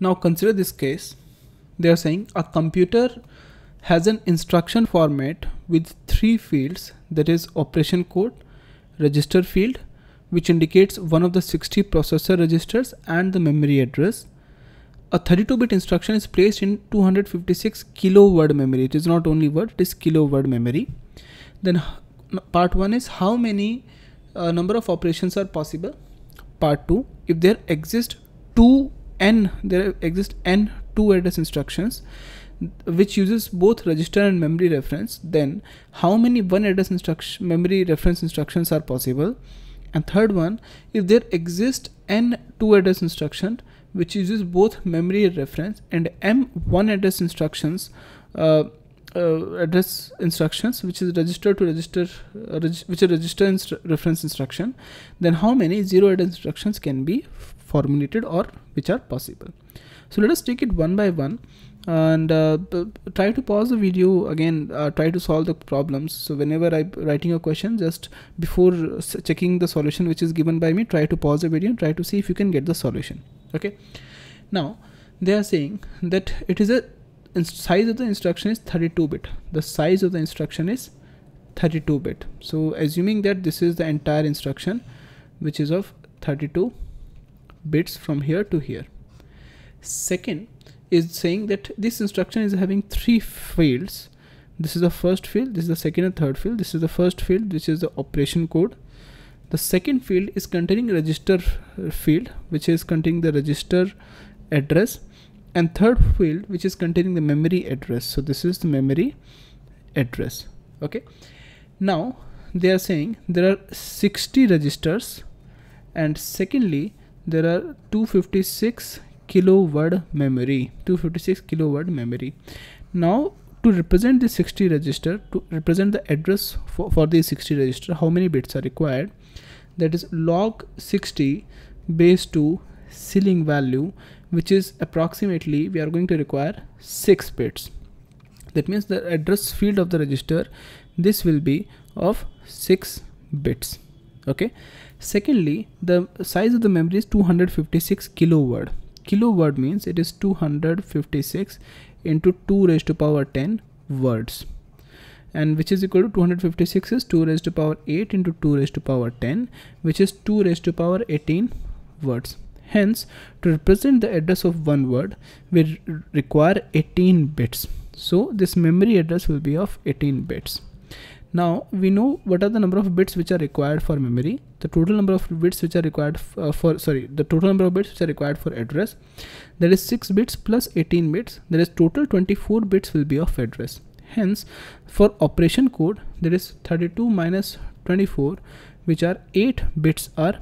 Now consider this case. They are saying a computer has an instruction format with three fields that is operation code, register field which indicates one of the 60 processor registers and the memory address. A 32-bit instruction is placed in 256 kilo word memory. It is not only word, it is kilo word memory. Then part 1 is how many uh, number of operations are possible. Part 2, if there exist two n there exist n two address instructions which uses both register and memory reference then how many one address instruction memory reference instructions are possible and third one if there exist n two address instruction which uses both memory reference and m1 address instructions uh, uh, address instructions which is register to register uh, reg which is register inst reference instruction then how many zero address instructions can be formulated or which are possible so let us take it one by one and uh, try to pause the video again uh, try to solve the problems so whenever i'm writing a question just before uh, checking the solution which is given by me try to pause the video and try to see if you can get the solution okay now they are saying that it is a size of the instruction is 32 bit the size of the instruction is 32 bit so assuming that this is the entire instruction which is of 32 bits from here to here second is saying that this instruction is having three fields this is the first field this is the second and third field this is the first field which is the operation code the second field is containing register uh, field which is containing the register address and third field which is containing the memory address so this is the memory address okay now they are saying there are 60 registers and secondly there are 256 kiloword memory 256 kiloword memory now to represent the 60 register to represent the address for, for the 60 register how many bits are required that is log 60 base 2 ceiling value which is approximately we are going to require 6 bits that means the address field of the register this will be of 6 bits okay secondly the size of the memory is 256 kiloword kiloword means it is 256 into 2 raised to power 10 words and which is equal to 256 is 2 raised to power 8 into 2 raised to power 10 which is 2 raised to power 18 words Hence, to represent the address of one word, we require 18 bits. So this memory address will be of 18 bits. Now we know what are the number of bits which are required for memory, the total number of bits which are required uh, for, sorry, the total number of bits which are required for address. That is 6 bits plus 18 bits, that is total 24 bits will be of address. Hence, for operation code, there is 32 minus 24, which are 8 bits are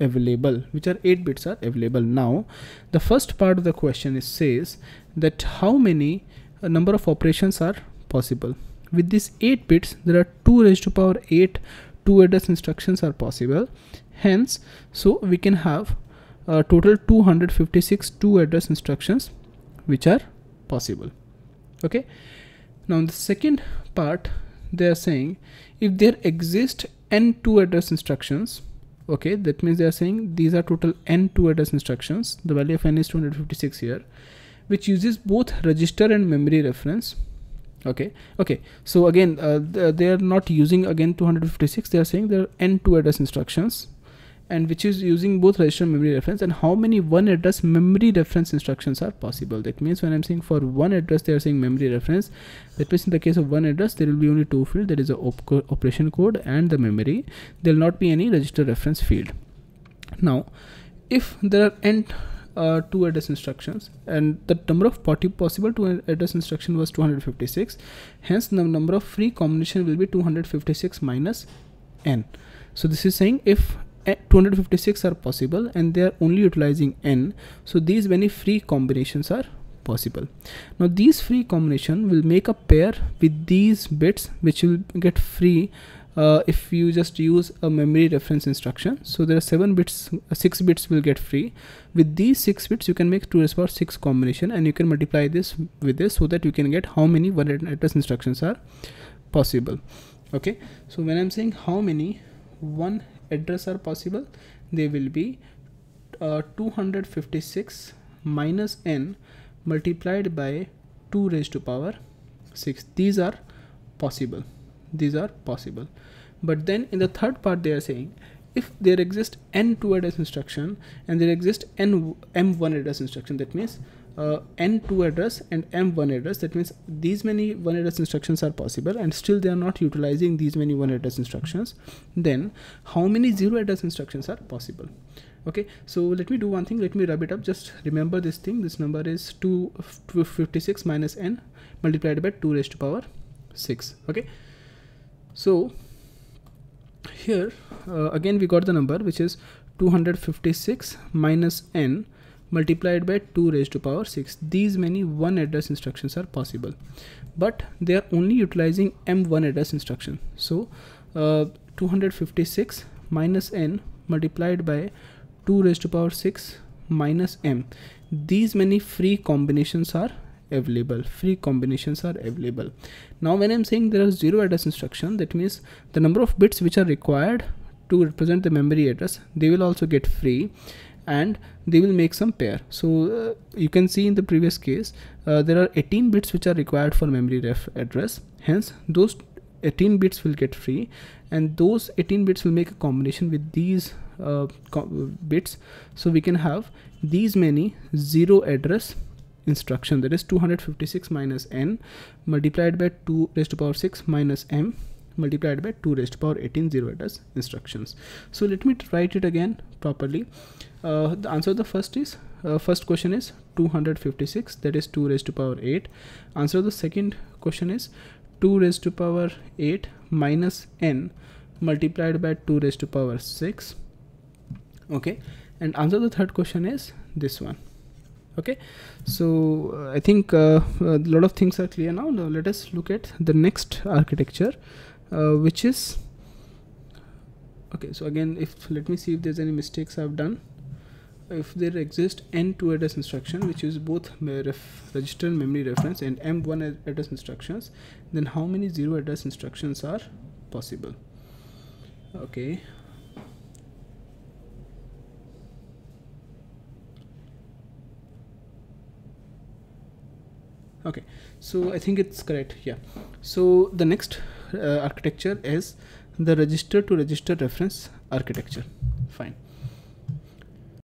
available which are 8 bits are available now the first part of the question is says that how many uh, number of operations are possible with these 8 bits there are 2 raised to power 8 two address instructions are possible hence so we can have a uh, total 256 two address instructions which are possible okay now in the second part they are saying if there exist n two address instructions okay that means they are saying these are total n two address instructions the value of n is 256 here which uses both register and memory reference okay okay so again uh, they are not using again 256 they are saying there are n2 address instructions and which is using both register memory reference and how many one address memory reference instructions are possible that means when i'm saying for one address they are saying memory reference that means in the case of one address there will be only two fields. that is the op operation code and the memory there will not be any register reference field now if there are n uh, two address instructions and the number of possible two address instruction was 256 hence the number of free combination will be 256 minus n so this is saying if 256 are possible and they are only utilizing n so these many free combinations are possible now these free combination will make a pair with these bits which will get free uh, if you just use a memory reference instruction so there are seven bits uh, six bits will get free with these six bits you can make 2 raised power 6 combination and you can multiply this with this so that you can get how many one address instructions are possible okay so when i'm saying how many one address are possible they will be uh, 256 minus n multiplied by 2 raised to power 6 these are possible these are possible but then in the third part they are saying if there exist n two address instruction and there exist n m1 address instruction that means uh, n2 address and m1 address that means these many one address instructions are possible and still they are not utilizing these many one address instructions then how many zero address instructions are possible okay so let me do one thing let me rub it up just remember this thing this number is 256 minus n multiplied by 2 raised to power 6 okay so here uh, again we got the number which is 256 minus n multiplied by 2 raised to power 6 these many one address instructions are possible but they are only utilizing m1 address instruction so uh, 256 minus n multiplied by 2 raised to power 6 minus m these many free combinations are available free combinations are available now when i'm saying there are zero address instruction that means the number of bits which are required to represent the memory address they will also get free and they will make some pair so uh, you can see in the previous case uh, there are 18 bits which are required for memory ref address hence those 18 bits will get free and those 18 bits will make a combination with these uh, com bits so we can have these many zero address instruction that is 256 minus n multiplied by 2 raised to power 6 minus m multiplied by 2 raised to power 18 zero address instructions so let me write it again properly uh, the answer the first is uh, first question is 256 that is 2 raised to power 8 answer the second question is 2 raised to power 8 minus n multiplied by 2 raised to power 6 okay and answer the third question is this one okay so uh, i think uh, a lot of things are clear now now let us look at the next architecture uh, which is okay so again if let me see if there's any mistakes I've done if there exist n2 address instruction which is both ref register memory reference and m1 address instructions then how many zero address instructions are possible okay okay so i think it's correct yeah so the next uh, architecture is the register to register reference architecture fine